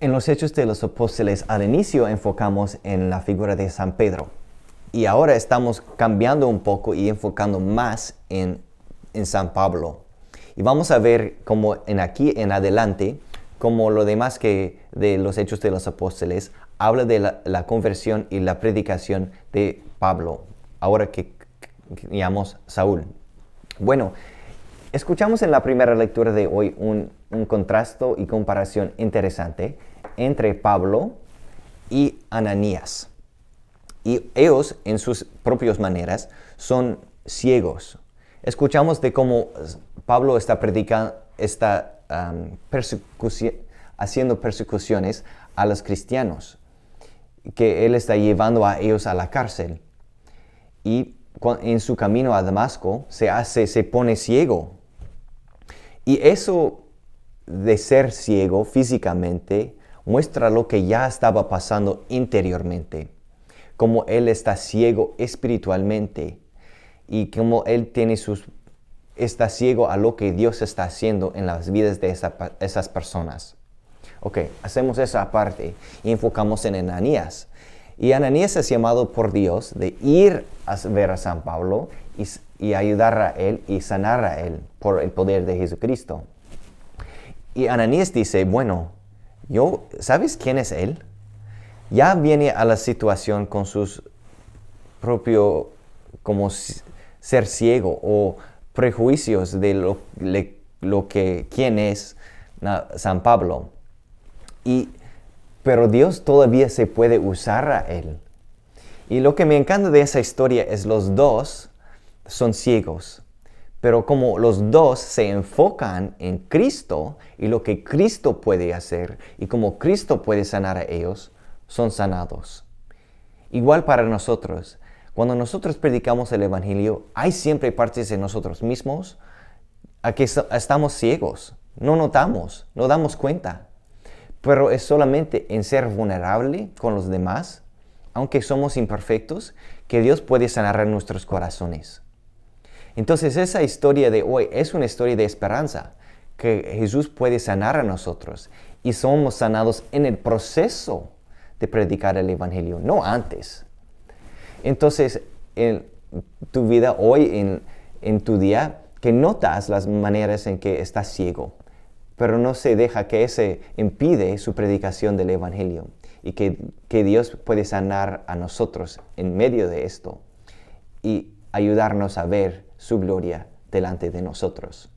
En los Hechos de los Apóstoles al inicio enfocamos en la figura de San Pedro y ahora estamos cambiando un poco y enfocando más en, San Pablo. Y vamos a ver cómo en aquí en adelante, como lo demás que de los Hechos de los Apóstoles, habla de la, conversión y la predicación de Pablo, ahora que, que llamamos Saúl. Bueno, Escuchamos en la primera lectura de hoy un, un contraste y comparación interesante entre Pablo y Ananías. Y ellos, en sus propias maneras, son ciegos. Escuchamos de cómo Pablo está predicando, está haciendo persecuciones a los cristianos, que él está llevando a ellos a la cárcel. Y en su camino a Damasco se hace, se pone ciego y eso de ser ciego físicamente muestra lo que ya estaba pasando interiormente, como él está ciego espiritualmente y como él tiene sus está ciego a lo que Dios está haciendo en las vidas de esas personas. Ok, hacemos esa parte y enfocamos en Ananías. Y Ananías es llamado por Dios de ir a ver a San Pablo y y ayudar a él y sanar a él por el poder de Jesucristo. Y Ananías dice, bueno, yo, ¿sabes quién es él? Ya viene a la situación con sus propio como ser ciego o prejuicios de lo, lo que quién es San Pablo. Y, pero Dios todavía se puede usar a él. Y lo que me encanta de esa historia es los dos son ciegos. Pero como los dos se enfocan en Cristo y lo que Cristo puede hacer y como Cristo puede sanar a ellos, son sanados. Igual para nosotros. Cuando nosotros predicamos el Evangelio, hay siempre partes de nosotros mismos a que estamos ciegos, no notamos, no damos cuenta. Pero es solamente en ser vulnerable con los demás, aunque somos imperfectos, que Dios puede sanar nuestros corazones. Entonces esa historia de hoy es una historia de esperanza, que Jesús puede sanar a nosotros y somos sanados en el proceso de predicar el Evangelio, no antes. Entonces, en tu vida hoy, en, en tu día, que notas las maneras en que estás ciego, pero no se deja que ese impide su predicación del Evangelio y que Dios puede sanar a nosotros en medio de esto y ayudarnos a ver su gloria delante de nosotros.